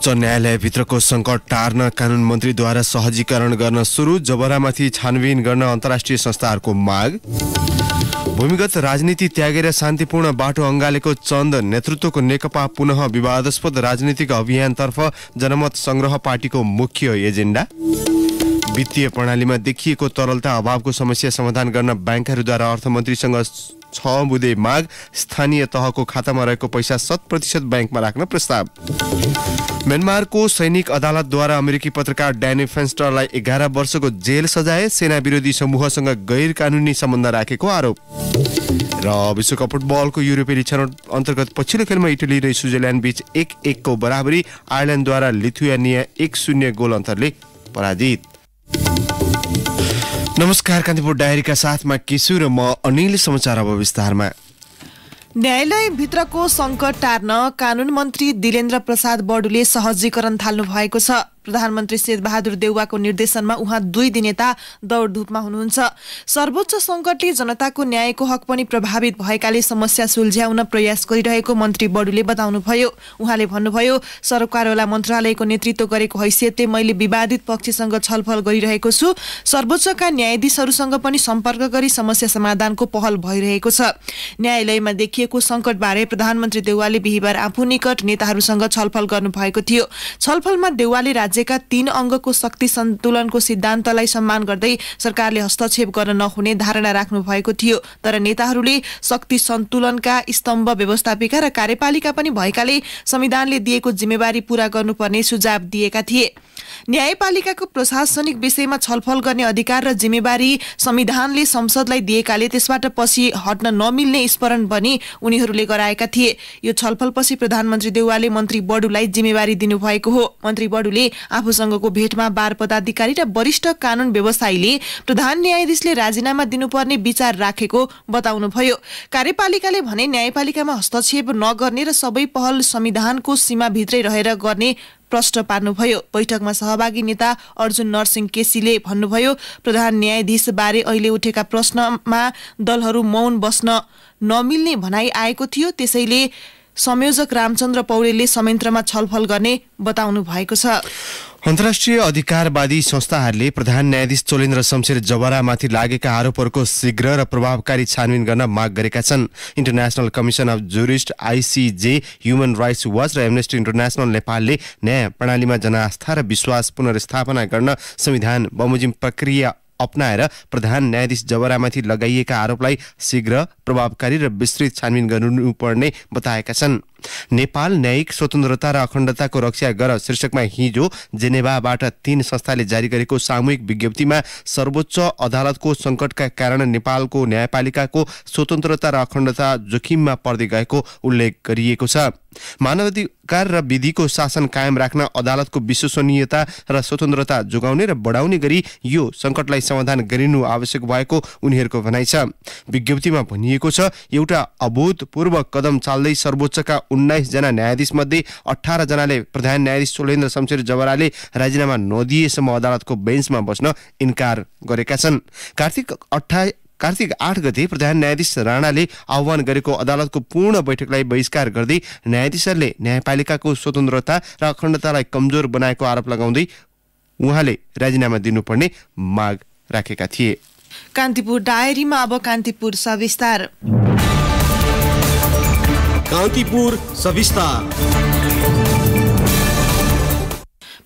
सर्वोच्च न्यायालयभित्रको सङ्कट टार्न कानुन मन्त्रीद्वारा सहजीकरण गर्न सुरु जबरामाथि छानबिन गर्न अन्तर्राष्ट्रिय संस्थाहरूको माग भूमिगत राजनीति त्यागेर शान्तिपूर्ण बाटो अँगालेको चन्द नेतृत्वको नेकपा पुनः विवादास्पद राजनीतिक अभियानतर्फ जनमत संग्रह पार्टीको मुख्य एजेन्डा वित्तीय प्रणालीमा देखिएको तरलता अभावको समस्या समाधान गर्न ब्याङ्कहरूद्वारा अर्थमन्त्रीसँग छ बुधे माग स्थानीय तहको खातामा रहेको पैसा शत प्रतिशत ब्याङ्कमा राख्न प्रस्ताव म्यानमारको सैनिक अदालतद्वारा अमेरिकी पत्रकार ड्यानी फेन्स्टरलाई एघार वर्षको जेल सजाय सेना विरोधी समूहसँग गैर कानुनी सम्बन्ध राखेको आरोप र विश्वकप फुटबलको युरोपेली क्षण अन्तर्गत पछिल्लो खेलमा इटली र स्विजरल्यान्ड बीच एक एकको बराबरी आयरल्यान्डद्वारा लिथुयानिया एक शून्य गोल अन्तरले पराजित नमस्कार कान्तिपुर डायरीका साथमा केसु र म अनिल समाचार अब विस्तारमा भित्रको सङ्कट टार्न कानुन मन्त्री दिलेन्द्र प्रसाद बडुले सहजीकरण थाल्नु भएको छ प्रधानमन्त्री शेरबहादुर देउवाको निर्देशनमा उहाँ दुई दिनेता दौडधुपमा हुनुहुन्छ सर्वोच्च सङ्कटले जनताको न्यायको हक पनि प्रभावित भएकाले समस्या सुल्झ्याउन प्रयास गरिरहेको मन्त्री बडुले बताउनुभयो उहाँले भन्नुभयो सरकारवाला मन्त्रालयको नेतृत्व गरेको हैसियतले मैले विवादित पक्षसँग छलफल गरिरहेको छु सर्वोच्चका न्यायाधीशहरूसँग पनि सम्पर्क गरी समस्या समाधानको पहल भइरहेको छ न्यायालयमा देखिएको सङ्कटबारे प्रधानमन्त्री देउवाले बिहिबार आफू निकट नेताहरूसँग छलफल गर्नुभएको थियो छलफलमा देउवाले राज्य राज्यका तीन अङ्गको शक्ति सन्तुलनको सिद्धान्तलाई सम्मान गर्दै सरकारले हस्तक्षेप गर्न नहुने धारणा राख्नु भएको थियो तर नेताहरूले शक्ति सन्तुलनका स्तम्भ व्यवस्थापिका र कार्यपालिका पनि भएकाले संविधानले दिएको जिम्मेवारी पूरा गर्नुपर्ने सुझाव दिएका थिए न्यायपालिकाको प्रशासनिक विषयमा छलफल गर्ने अधिकार र जिम्मेवारी संविधानले संसदलाई दिएकाले त्यसबाट पछि हट्न नमिल्ने स्मरण पनि उनीहरूले गराएका थिए यो छलफलपछि प्रधानमन्त्री देउवाले मन्त्री बडुलाई जिम्मेवारी दिनुभएको हो मन्त्री बडुले आफूसँगको भेटमा बार पदाधिकारी र वरिष्ठ कानून व्यवसायीले प्रधान न्यायाधीशले राजीनामा दिनुपर्ने विचार राखेको बताउनुभयो कार्यपालिकाले भने न्यायपालिकामा हस्तक्षेप नगर्ने र सबै पहल संविधानको सीमाभित्रै रहेर गर्ने प्रश्न पार्नुभयो बैठकमा सहभागी नेता अर्जुन नरसिंह केसीले भन्नुभयो प्रधान न्यायाधीशबारे अहिले उठेका प्रश्नमा दलहरू मौन बस्न नमिल्ने भनाई आएको थियो त्यसैले संयोजक रामचन्द्र पौडेलले संयन्त्रमा छलफल गर्ने बताउनु भएको छ अन्तर्राष्ट्रिय अधिकारवादी संस्थाहरूले प्रधान न्यायाधीश चोलेन्द्र शमशेर जवरामाथि लागेका आरोपहरूको शीघ्र र प्रभावकारी छानबिन गर्न माग गरेका छन् International Commission of Jurist ICJ Human Rights Watch र एमनेस्टी इन्टरनेसनल नेपालले न्याय प्रणालीमा जनआस्था र विश्वास पुनर्स्थापना गर्न संविधान बमोजिम प्रक्रिया अप्नाएर प्रधान न्यायाधीश जबरामाथि लगाइएका आरोपलाई शीघ्र प्रभावकारी र विस्तृत छानबिन गर्नुपर्ने बताएका छन् नेपाल न्यायिक स्वतन्त्रता र अखण्डताको रक्षा गर शीर्षकमा हिजो जेनेभाबाट तीन संस्थाले जारी गरेको सामूहिक विज्ञप्तिमा सर्वोच्च अदालतको सङ्कटका कारण नेपालको न्यायपालिकाको स्वतन्त्रता र अखण्डता जोखिममा पर्दै गएको उल्लेख गरिएको छ मानवाधिकार र विधिको शासन कायम राख्न अदालतको विश्वसनीयता र स्वतन्त्रता जोगाउने र बढाउने गरी यो सङ्कटलाई समाधान गरिनु आवश्यक भएको उनीहरूको भनाइ छ विज्ञप्तिमा भनिएको छ एउटा अभूतपूर्व कदम चाल्दै सर्वोच्चका उन्नाइसजना न्यायाधीशमध्ये अठारजनाले प्रधान न्यायाधीश सोलेन्द्र शमशेर जवराले राजीनामा नदिएसम्म अदालतको बेन्चमा बस्न इन्कार गरेका छन् कार्तिक अठा कार्तिक आठ गते प्रधान न्यायाधीश राणाले आह्वान गरेको अदालतको पूर्ण बैठकलाई बहिष्कार गर्दै न्यायाधीशहरूले न्यायपालिकाको स्वतन्त्रता र अखण्डतालाई कमजोर बनाएको आरोप लगाउँदै उहाँले राजीनामा दिनुपर्ने माग राखेका थिए कान्तिपुर डायरीमा अब कान्तिपुर सविस्तार કાંતિપુર સવિસ્તાર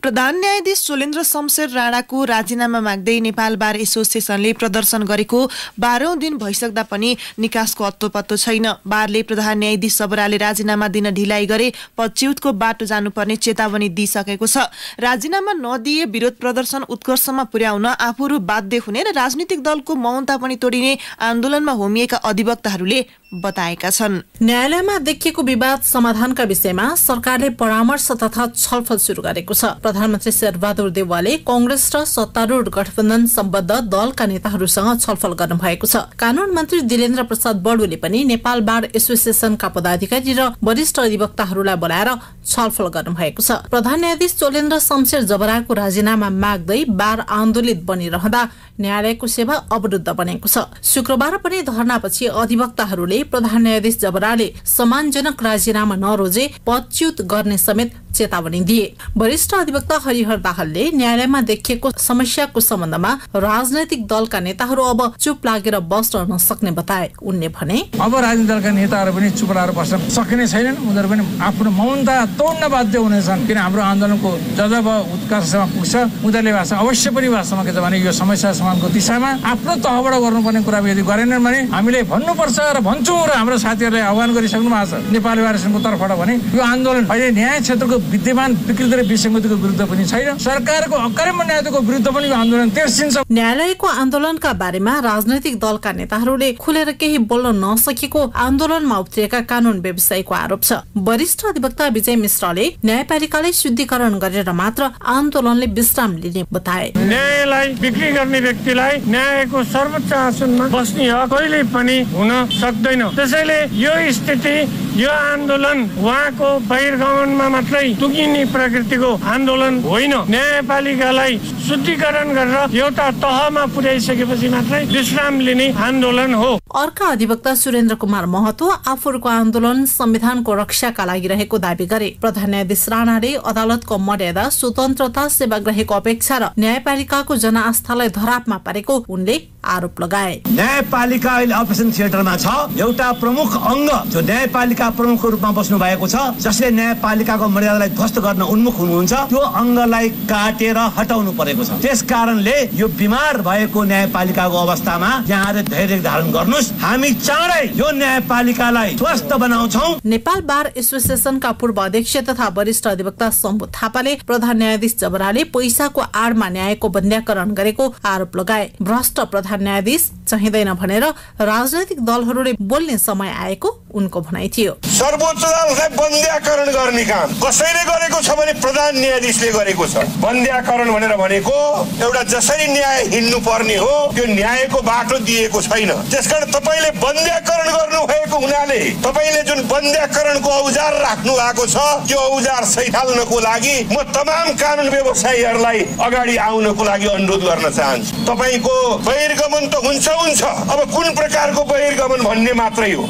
प्रधान न्यायाधीश सोलेन्द्र शमशेर राणाको राजीनामा माग्दै नेपाल बार एसोसिएसनले प्रदर्शन गरेको बाह्रौं दिन भइसक्दा पनि निकासको अत्तोपत्तो छैन बारले प्रधान न्यायाधीश सबराले राजीनामा दिन ढिलाइ गरे पच्युतको बाटो जानुपर्ने चेतावनी दिइसकेको छ राजीनामा नदिए विरोध प्रदर्शन उत्कर्षमा पुर्याउन आफूहरू बाध्य हुने र राजनीतिक दलको मौनता पनि तोडिने आन्दोलनमा होमिएका अधिवक्ताहरूले बताएका छन् न्यायालयमा देखिएको विवाद समाधानका विषयमा सरकारले परामर्श तथा छलफल सुरु गरेको छ प्रधानमन्त्री शेरबहादुर देवालले कंग्रेस र सत्तारूढ़ गठबन्धन सम्बद्ध दलका नेताहरूसँग छलफल गर्नु भएको छ कानून मन्त्री दिलेन्द्र प्रसाद बडुले पनि नेपाल बार एसोसिएसनका पदाधिकारी र वरिष्ठ अधिवक्ताहरूलाई बोलाएर छलफल गर्नु भएको छ प्रधान न्यायाधीश चोलेन्द्र शमशेर जबराको राजीनामा माग्दै बार आन्दोलित बनिरहँदा न्यायालयको सेवा अवरुद्ध बनेको छ शुक्रबार पनि धरनापछि अधिवक्ताहरूले प्रधान न्यायाधीश जबराले सम्मानजनक राजीनामा नरोजे पदच्युत गर्ने समेत चेतावनी दिए वरिष्ठ अधिवक्ता हरिहर दाहालले न्यायालयमा देखिएको समस्याको सम्बन्धमा राजनैतिक दलका नेताहरू अब चुप लागेर बस्न नसक्ने बताए उनले भने अब राजनीतिक दलका नेताहरू पनि चुप लागेर बस्न सकिने छैनन् उनीहरू पनि आफ्नो मौनता तोड्न बाध्य हुनेछन् किन हाम्रो आन्दोलनको जब उत्कर्षमा पुग्छ उनीहरूले भाषा अवश्य पनि भाषामा के भने यो समस्या समानको दिशामा आफ्नो तहबाट गर्नुपर्ने कुरा यदि गरेनन् भने हामीले भन्नुपर्छ र भन्छौँ र हाम्रो साथीहरूले आह्वान गरिसक्नु भएको छ नेपाली तर्फबाट भने यो आन्दोलन अहिले न्याय क्षेत्रको विद्यमान विकृत र विसङ्गतिको विरुद्ध पनि छैन सरकारको अकर्म विरुद्ध पनि यो आन्दोलन तेर्सिन्छ न्यायालयको आन्दोलनका बारेमा राजनैतिक दलका नेताहरूले खुलेर केही बोल्न नसकेको आन्दोलनमा उत्रिएका कानून व्यवसायको आरोप छ वरिष्ठ अधिवक्ता विजय मिश्रले न्यायपालिकालाई शुद्धिकरण गरेर मात्र आन्दोलनले विश्राम लिने बताए न्यायलाई बिक्री गर्ने व्यक्तिलाई न्यायको सर्वोच्च आसनमा बस्ने कहिले पनि हुन सक्दैन त्यसैले यो स्थिति यो आन्दोलन उहाँको बहिर्गमनमा मात्रै दुखिने प्रकृतिको आन्दोलन होइन न्यायपालिकालाई शुद्धिकरण गरेर एउटा तहमा पुर्याइसकेपछि मात्रै विश्राम लिने आन्दोलन हो अर्का अधिवक्ता सुरेन्द्र कुमार महतो आफूहरूको आन्दोलन संविधानको रक्षाका लागि रहेको दावी गरे प्रधान न्यायाधीश राणाले अदालतको मर्यादा स्वतन्त्रता सेवाग्राहीको अपेक्षा र न्यायपालिकाको जनआस्थालाई धरापमा पारेको उनले आरोप लगाए न्यायपालिका अहिले अपरेसन थिएटरमा छ एउटा प्रमुख अङ्ग जो न्यायपालिका प्रमुखको रूपमा बस्नु भएको छ जसले न्यायपालिकाको मर्यादालाई ध्वस्त गर्न उन्मुख हुनुहुन्छ त्यो अङ्गलाई काटेर हटाउनु परेको छ त्यस कारणले यो बिमार भएको न्यायपालिकाको अवस्थामा यहाँ धैर्य धारण गर्नुहोस् हामी चाँडै यो न्यायपालिकालाई स्वस्थ बनाउँछौ नेपाल बार एसोसिएसनका पूर्व अध्यक्ष तथा वरिष्ठ अधिवक्ता शम्भु थापाले प्रधान न्यायाधीश जबराले पैसाको आडमा न्यायको बन्द्याकरण गरेको आरोप लगाए भ्रष्ट प्रधान प्रधान न्यायाधीश चाहिँदैन भनेर राजनैतिक दलहरूले बोल्ने समय आएको उनको भनाइ थियो सर्वोच्च अदालतलाई बन्द्याकरण गर्ने काम कसैले गरेको छ भने प्रधान न्यायाधीशले गरेको छ बन्द्याकरण भनेर भनेको एउटा जसरी न्याय हिँड्नु पर्ने हो त्यो न्यायको बाटो दिएको छैन त्यसकारण तपाईँले बन्द्याकरण गर्नु भएको हुनाले तपाईँले जुन बन्द्याकरणको औजार राख्नु भएको छ त्यो औजार सैथाल्नको लागि म तमाम कानुन व्यवसायीहरूलाई अगाडि आउनको लागि अनुरोध गर्न चाहन्छु तपाईँको गैर बहिर्गमन त हुन्छ हुन्छ अब कुन प्रकारको बहिर्गमन भन्ने मात्रै हो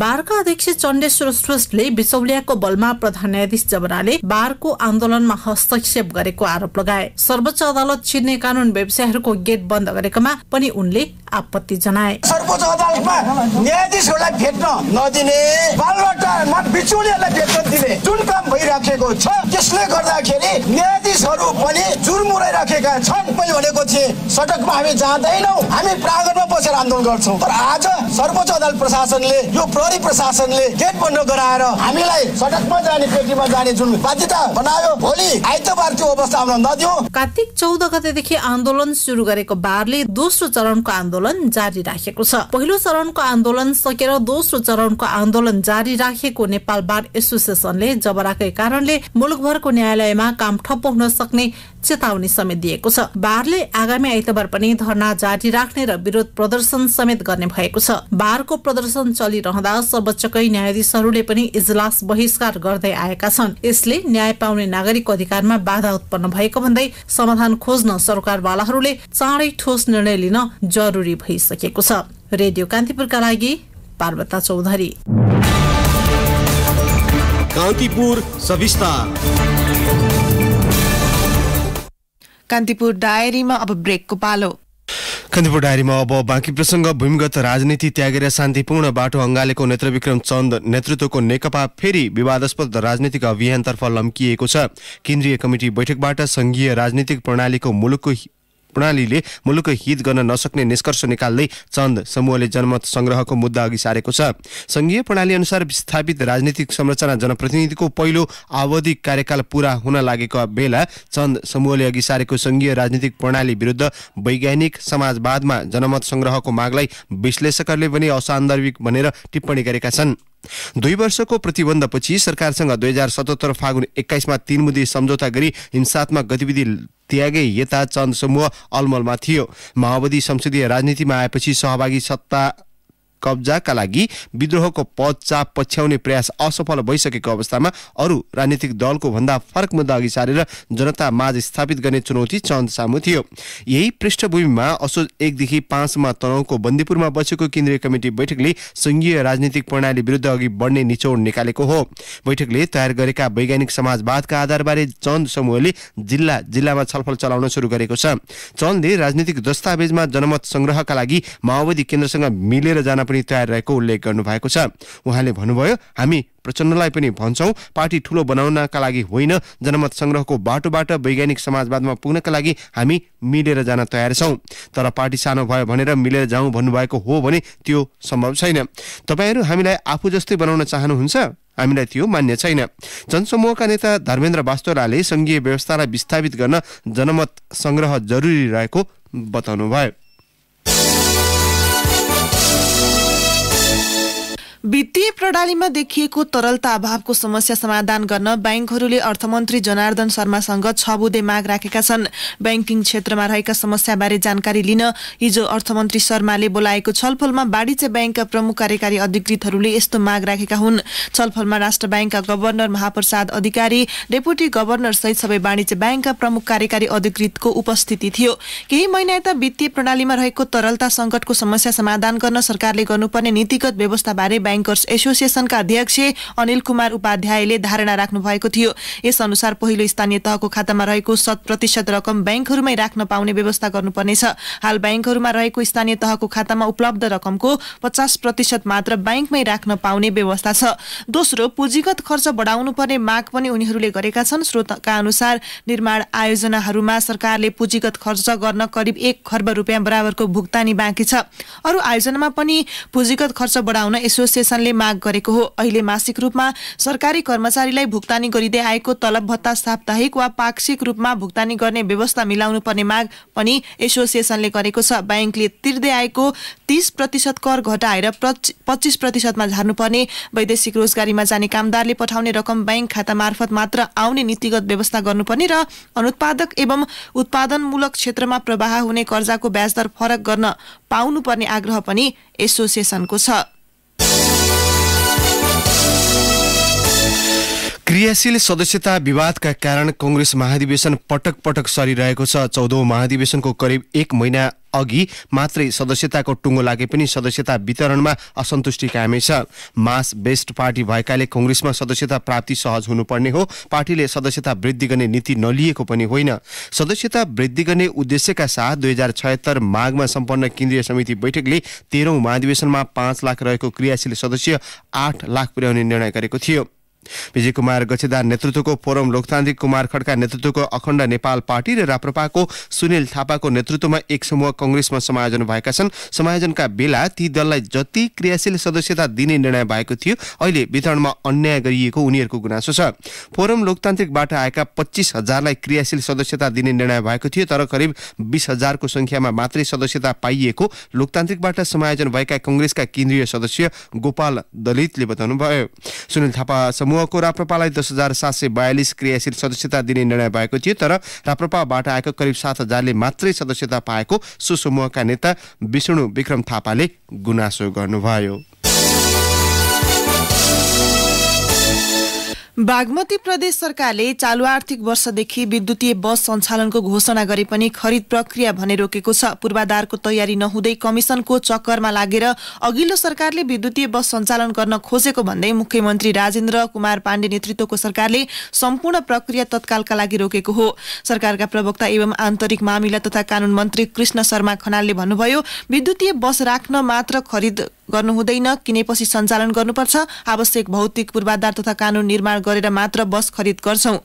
बारका अध्यक्ष चण्डेश्वर श्रेष्ठले बिचौलियाको बलमा प्रधान न्यायाधीश जबराले बारको आन्दोलनमा हस्तक्षेप गरेको आरोप लगाए सर्वोच्च अदालत छिर्ने कानून व्यवसायहरूको गेट बन्द गरेकोमा पनि उनले आपत्ति जनाए सर्वोच्च अदालतमा न्यायाधीशहरूलाई भेट्न नदिने बालबाटामा बिचौलियालाई भेट्न दिने जुन काम भइराखेको छ त्यसले गर्दाखेरि न्यायाधीशहरू पनि जुर्मुराइराखेका छन् मैले भनेको थिएँ सडकमा हामी जाँदैनौँ हामी प्राङ्गणमा बसेर आन्दोलन गर्छौँ तर आज सर्वोच्च अदालत प्रशासनले यो प्रहरी प्रशासनले गेट बन्द गराएर हामीलाई सडकमा जाने पेटीमा जाने जुन बाध्यता बनायो भोलि आइतबार त्यो अवस्था आउन नदियो कार्तिक चौध गतेदेखि आन्दोलन सुरु गरेको बारले दोस्रो चरणको आन्दोलन आन्दोलन जारी राखेको छ पहिलो चरणको आन्दोलन सकेर दोस्रो चरणको आन्दोलन जारी राखेको नेपाल बार एसोसिएसनले जबराकै कारणले मुलुकभरको न्यायालयमा काम ठप्प हुन सक्ने चेतावनी समेत दिएको छ बारले आगामी आइतबार पनि धरना जारी राख्ने र विरोध प्रदर्शन समेत गर्ने भएको छ बारको प्रदर्शन चलिरहँदा सर्वोच्चकै न्यायाधीशहरूले पनि इजलास बहिष्कार गर्दै आएका छन् यसले न्याय पाउने नागरिक अधिकारमा बाधा उत्पन्न भएको भन्दै समाधान खोज्न सरकारवालाहरूले चाँडै ठोस निर्णय लिन जरुरी जरुरी भइसकेको छ रेडियो कान्तिपुरका लागि पार्वता चौधरी कान्तिपुर कान्तिपुर डायरीमा अब ब्रेकको पालो कान्तिपुर डायरीमा अब बाँकी प्रसङ्ग भूमिगत राजनीति त्यागेर शान्तिपूर्ण बाटो अँगालेको नेत्रविक्रम चन्द नेतृत्वको नेकपा फेरि विवादस्पद राजनीतिक अभियानतर्फ लम्किएको छ केन्द्रीय कमिटी बैठकबाट संघीय राजनीतिक प्रणालीको मुलुकको प्रणालीले मुलुकको हित गर्न नसक्ने निष्कर्ष निकाल्दै चन्द समूहले जनमत सङ्ग्रहको मुद्दा अघि सारेको छ संघीय प्रणाली अनुसार विस्थापित राजनीतिक संरचना जनप्रतिनिधिको पहिलो आवधिक कार्यकाल पूरा हुन लागेको बेला चन्द समूहले अघि सारेको सङ्घीय राजनीतिक प्रणाली विरुद्ध वैज्ञानिक समाजवादमा जनमत सङ्ग्रहको मागलाई विश्लेषकहरूले पनि असान्दर्भिक भनेर टिप्पणी गरेका छन् दुई वर्षको प्रतिबन्धपछि सरकारसँग दुई हजार सतहत्तर फागुन एक्काइसमा तीन मुदी सम्झौता गरी हिंसात्मक गतिविधि त्यागे यता चन्द समूह अलमलमा थियो माओवादी संसदीय राजनीतिमा आएपछि सहभागी सत्ता कब्जाका लागि विद्रोहको चाप पछ्याउने प्रयास असफल भइसकेको अवस्थामा अरू राजनीतिक दलको भन्दा फरक मुद्दा अघि सारेर जनता माझ स्थापित गर्ने चुनौती चन्द सामु थियो यही पृष्ठभूमिमा असोज एकदेखि पाँचमा तनहुको बन्दीपुरमा बसेको केन्द्रीय कमिटी बैठकले संघीय राजनीतिक प्रणाली विरुद्ध अघि बढ्ने निचोड निकालेको हो बैठकले तयार गरेका वैज्ञानिक समाजवादका आधारबारे चन्द समूहले जिल्ला जिल्लामा छलफल चलाउन सुरु गरेको छ चन्दले राजनीतिक दस्तावेजमा जनमत सङ्ग्रहका लागि माओवादी केन्द्रसँग मिलेर जान तयार रहेको उल्लेख भएको छ उहाँले भन्नुभयो हामी प्रचण्डलाई पनि भन्छौँ पार्टी ठुलो बनाउनका लागि होइन जनमत सङ्ग्रहको बाटोबाट वैज्ञानिक समाजवादमा पुग्नका लागि हामी मिलेर जान तयार छौँ तर पार्टी सानो भयो भनेर मिलेर जाउँ भन्नुभएको हो भने त्यो सम्भव छैन तपाईँहरू हामीलाई आफू जस्तै बनाउन चाहनुहुन्छ हामीलाई त्यो मान्य छैन जनसमूहका नेता धर्मेन्द्र बास्तोलाले सङ्घीय व्यवस्थालाई विस्थापित गर्न जनमत सङ्ग्रह जरुरी रहेको बताउनुभयो वित्तीय प्रणालीमा देखिएको तरलता अभावको समस्या समाधान गर्न ब्याङ्कहरूले अर्थमन्त्री जनार्दन शर्मासँग छ बुधे माग राखेका छन् ब्याङ्किङ क्षेत्रमा रहेका समस्याबारे जानकारी लिन हिजो अर्थमन्त्री शर्माले बोलाएको छलफलमा वाणिज्य ब्याङ्कका प्रमुख कार्यकारी अधिकृतहरूले यस्तो माग राखेका हुन् छलफलमा राष्ट्र ब्याङ्कका गभर्नर महाप्रसाद अधिकारी डेपुटी गभर्नर सहित सबै वाणिज्य ब्याङ्कका प्रमुख कार्यकारी अधिकृतको उपस्थिति थियो केही महिना यता वित्तीय प्रणालीमा रहेको तरलता सङ्कटको समस्या समाधान गर्न सरकारले गर्नुपर्ने नीतिगत व्यवस्थाबारे ब्याङ्कर्स एसोसिएसनका अध्यक्ष अनिल कुमार उपाध्यायले धारणा राख्नु भएको थियो यस अनुसार पहिलो स्थानीय तहको खातामा रहेको शत प्रतिशत रकम ब्याङ्कहरूमै राख्न पाउने व्यवस्था गर्नुपर्नेछ हाल ब्याङ्कहरूमा रहेको स्थानीय तहको खातामा उपलब्ध रकमको पचास प्रतिशत मात्र ब्याङ्कमै राख्न पाउने व्यवस्था छ दोस्रो पुँजीगत खर्च बढाउनु पर्ने माग पनि उनीहरूले गरेका छन् श्रोतका अनुसार निर्माण आयोजनाहरूमा सरकारले पुँजीगत खर्च गर्न करिब एक खर्ब रुपियाँ बराबरको भुक्तानी बाँकी छ अरू आयोजनामा पनि पुँजीगत खर्च बढाउन एसोसिएसन फेडरेशनले माग गरेको हो अहिले मासिक रूपमा सरकारी कर्मचारीलाई भुक्तानी गरिँदै आएको तलब भत्ता साप्ताहिक वा पाक्षिक रूपमा भुक्तानी गर्ने व्यवस्था मिलाउनु पर्ने माग पनि एसोसिएसनले गरेको छ ब्याङ्कले तिर्दै आएको तीस प्रतिशत कर घटाएर पच्चिस प्रतिशतमा झार्नुपर्ने वैदेशिक रोजगारीमा जाने कामदारले पठाउने रकम ब्याङ्क खाता मार्फत मात्र आउने नीतिगत व्यवस्था गर्नुपर्ने र अनुत्पादक एवं उत्पादनमूलक क्षेत्रमा प्रवाह हुने कर्जाको ब्याजदर फरक गर्न पाउनुपर्ने आग्रह पनि एसोसिएसनको छ क्रियाशील सदस्यता विवादका कारण कङ्ग्रेस महाधिवेशन पटक पटक सरिरहेको छ चौधौँ महाधिवेशनको करिब एक महिना अघि मात्रै सदस्यताको टुङ्गो लागे पनि सदस्यता वितरणमा असन्तुष्टि कायमै छ मास बेस्ट पार्टी भएकाले कङ्ग्रेसमा सदस्यता प्राप्ति सहज हुनुपर्ने हो पार्टीले सदस्यता वृद्धि गर्ने नीति नलिएको पनि होइन सदस्यता वृद्धि गर्ने उद्देश्यका साथ दुई हजार छयत्तर माघमा सम्पन्न केन्द्रीय समिति बैठकले तेह्रौँ महाधिवेशनमा पाँच लाख रहेको क्रियाशील सदस्य आठ लाख पुर्याउने निर्णय गरेको थियो विजय कुमार गछेदार नेतृत्वको फोरम लोकतान्त्रिक कुमार खड्का नेतृत्वको अखण्ड नेपाल पार्टी र राप्रपाको सुनिल थापाको नेतृत्वमा एक समूह कङ्ग्रेसमा समायोजन भएका छन् समायोजनका बेला ती दललाई जति क्रियाशील सदस्यता दिने निर्णय भएको थियो अहिले वितरणमा अन्याय गरिएको उनीहरूको गुनासो छ फोरम लोकतान्त्रिकबाट आएका पच्चिस हजारलाई क्रियाशील सदस्यता दिने निर्णय भएको थियो तर करिब बिस हजारको संख्यामा मात्रै सदस्यता पाइएको लोकतान्त्रिकबाट समायोजन भएका कङ्ग्रेसका केन्द्रीय सदस्य गोपाल दलितले बताउनुभयो सुनिल थापा समूह समूहको राप्रपालाई दस हजार सात सय बयालिस क्रियाशील सदस्यता दिने निर्णय भएको थियो तर राप्रपाबाट आएको करिब सात हजारले मात्रै सदस्यता पाएको सो समूहका नेता विष्णु विक्रम थापाले गुनासो गर्नुभयो बागमती प्रदेश सरकारले चालु आर्थिक वर्षदेखि विद्युतीय बस सञ्चालनको घोषणा गरे पनि खरिद प्रक्रिया भने रोकेको छ पूर्वाधारको तयारी नहुँदै कमिसनको चक्करमा लागेर अघिल्लो सरकारले विद्युतीय बस सञ्चालन गर्न खोजेको भन्दै मुख्यमन्त्री राजेन्द्र कुमार पाण्डे नेतृत्वको सरकारले सम्पूर्ण प्रक्रिया तत्कालका लागि रोकेको हो सरकारका प्रवक्ता एवं आन्तरिक मामिला तथा कानून मन्त्री कृष्ण शर्मा खनालले भन्नुभयो विद्युतीय बस राख्न मात्र खरिद गर्नु हुँदैन किनेपछि सञ्चालन गर्नुपर्छ आवश्यक भौतिक पूर्वाधार तथा कानून निर्माण गरेर मात्र बस खरिद गर्छौं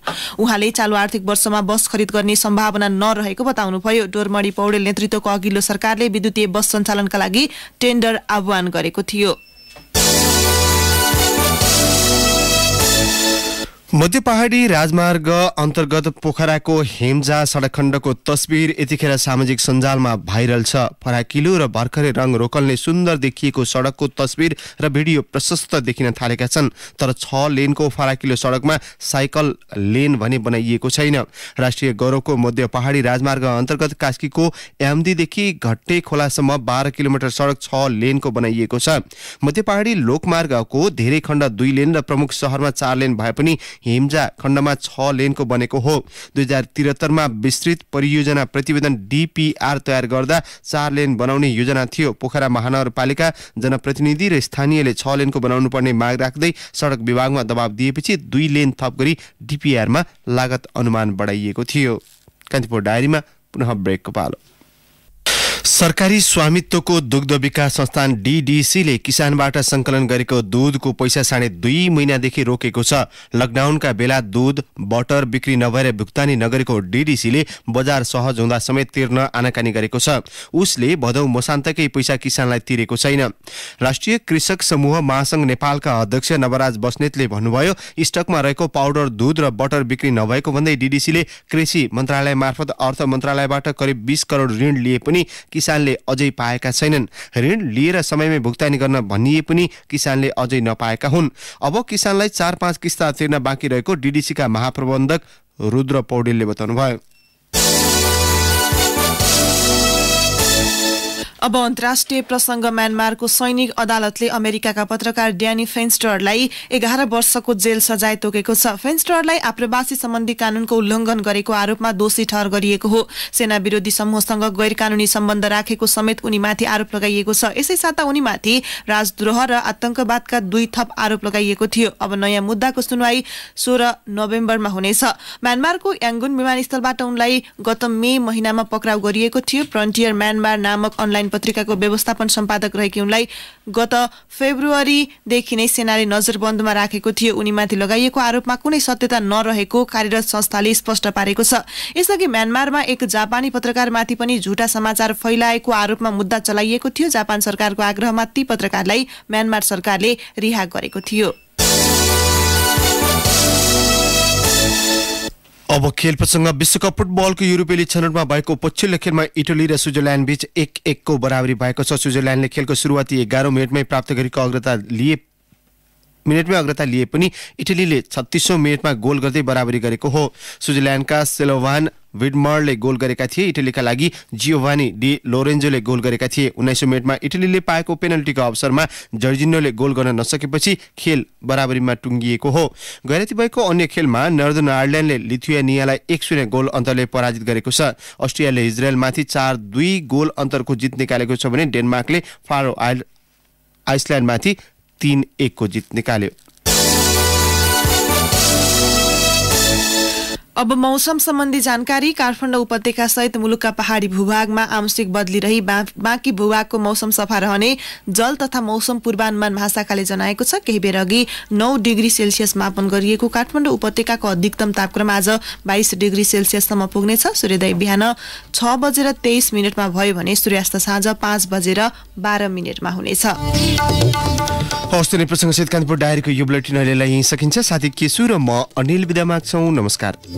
उहाँले चालु आर्थिक वर्षमा बस खरिद गर्ने सम्भावना नरहेको बताउनुभयो डोरमणी पौडेल नेतृत्वको अघिल्लो सरकारले विद्युतीय बस सञ्चालनका लागि टेन्डर आह्वान गरेको थियो मध्य पहाडी राजमार्ग अन्तर्गत पोखराको हेमजा सडक खण्डको तस्बिर यतिखेर सामाजिक सञ्जालमा भाइरल छ फराकिलो र भर्खरै रङ रोकल्ने सुन्दर देखिएको सडकको तस्बिर र भिडियो प्रशस्त देखिन थालेका छन् तर छ लेनको फराकिलो सडकमा साइकल लेन भने बनाइएको छैन राष्ट्रिय गौरवको मध्य पहाडी राजमार्ग अन्तर्गत कास्कीको एमदीदेखि घट्टे खोलासम्म बाह्र किलोमिटर सडक छ लेनको बनाइएको छ मध्य पहाडी लोकमार्गको धेरै खण्ड दुई लेन र प्रमुख सहरमा चार लेन भए पनि हिम्जा खण्डमा छ लेनको बनेको हो दुई हजार त्रिहत्तरमा विस्तृत परियोजना प्रतिवेदन डिपिआर तयार गर्दा चार लेन बनाउने योजना थियो पोखरा महानगरपालिका जनप्रतिनिधि र स्थानीयले छ लेनको बनाउनु पर्ने माग राख्दै सडक विभागमा दबाब दिएपछि दुई लेन थप गरी डिपिआरमा लागत अनुमान बढाइएको थियो कान्तिपुर डायरीमा पुनः ब्रेकको पालो सरकारी स्वामित्वको दुग्ध विकास संस्थान डिडिसीले किसानबाट सङ्कलन गरेको दुधको पैसा साढे दुई महिनादेखि रोकेको छ लकडाउनका बेला दुध बटर बिक्री नभएर भुक्तानी नगरेको डिडिसीले बजार सहज हुँदा समेत तिर्न आनाकानी गरेको छ उसले भदौ मसान्तकै पैसा किसानलाई तिरेको छैन राष्ट्रिय कृषक समूह महासङ्घ नेपालका अध्यक्ष नवराज बस्नेतले भन्नुभयो स्टकमा रहेको पाउडर दुध र बटर बिक्री नभएको भन्दै डिडिसीले कृषि मन्त्रालय मार्फत अर्थ मन्त्रालयबाट करिब बिस करोड ऋण लिए पनि किसानले अझै पाएका छैनन् ऋण लिएर समयमै भुक्तानी गर्न भनिए पनि किसानले अझै नपाएका हुन् अब किसानलाई चार पाँच किस्ता तिर्न बाँकी रहेको डिडिसीका महाप्रबन्धक रुद्र पौडेलले बताउनुभयो अब अन्तर्राष्ट्रिय प्रसङ्ग म्यानमारको सैनिक अदालतले अमेरिकाका पत्रकार ड्यानी फेन्स्टरलाई एघार वर्षको जेल सजाय तोकेको छ फेन्स्टरलाई आप्रवासी सम्बन्धी कानूनको उल्लङ्घन गरेको आरोपमा दोषी ठहर गरिएको हो सेना विरोधी समूहसँग गैर कानूनी सम्बन्ध राखेको समेत उनीमाथि आरोप लगाइएको छ यसै साता उनीमाथि राजद्रोह र आतंकवादका दुई थप आरोप लगाइएको थियो अब नयाँ मुद्दाको सुनवाई सोह्र नोभेम्बरमा हुनेछ म्यानमारको याङ्गुन विमानस्थलबाट उनलाई गत मे महिनामा पक्राउ गरिएको थियो फ्रन्टियर म्यानमार नामक अनलाइन पत्रिकाको व्यवस्थापन सम्पादक रहेकी उनलाई गत फेब्रुअरीदेखि नै सेनाले नजरबन्दमा राखेको थियो उनीमाथि लगाइएको आरोपमा कुनै सत्यता नरहेको कार्यरत संस्थाले स्पष्ट पारेको छ यसअघि म्यानमारमा एक जापानी पत्रकारमाथि पनि झुटा समाचार फैलाएको आरोपमा मुद्दा चलाइएको थियो जापान सरकारको आग्रहमा ती पत्रकारलाई म्यानमार सरकारले रिहा गरेको थियो अब खेल खेलप्रसँग विश्वकप फुटबलको युरोपेली छनौटमा भएको पछिल्लो खेलमा इटली र स्विजरल्यान्ड बीच एक एकको बराबरी भएको छ स्विजरल्यान्डले खेलको सुरुवाती एघारौँ मिनटमै प्राप्त गरेको अग्रता लिए मिनटमै अग्रता लिए पनि इटलीले छत्तिसौँ मिनटमा गोल गर्दै बराबरी गरेको हो स्विजरल्यान्डका सेलोभान विडमरले गोल गरेका थिए इटलीका लागि जियोभानी डी लोरेन्जोले गोल गरेका थिए उन्नाइसौँ मिनटमा इटलीले पाएको पेनल्टीको अवसरमा जर्जिनोले गोल गर्न नसकेपछि खेल बराबरीमा टुङ्गिएको हो गैराती भएको अन्य खेलमा नर्दन आयरल्यान्डले लिथुनियालाई एक शून्य गोल अन्तरले पराजित गरेको छ अस्ट्रियाले इजरायलमाथि चार दुई गोल अन्तरको जित निकालेको छ भने डेनमार्कले फारो आइसल्यान्डमाथि तिन एकको जित निकाल्यो अब मौसम सम्बन्धी जानकारी काठमाडौँ उपत्यका सहित मुलुकका पहाड़ी भूभागमा आंशिक बदली रही बाँकी भूभागको मौसम सफा रहने जल तथा मौसम पूर्वानुमान महाशाखाले जनाएको छ केही बेर अघि नौ डिग्री सेल्सियस मापन गरिएको काठमाडौँ उपत्यकाको अधिकतम तापक्रम आज बाइस डिग्री सेल्सियससम्म पुग्नेछ सूर्योदय बिहान छ बजेर तेइस मिनटमा भयो भने सूर्यास्त साँझ पाँच बजेर बाह्र मिनटमा हुनेछ प्रसङ्गसित कानपुर डायरीको यो बुलेटिन अहिलेलाई यहीँ सकिन्छ साथी केसु र म अनिल विदा माग्छौँ नमस्कार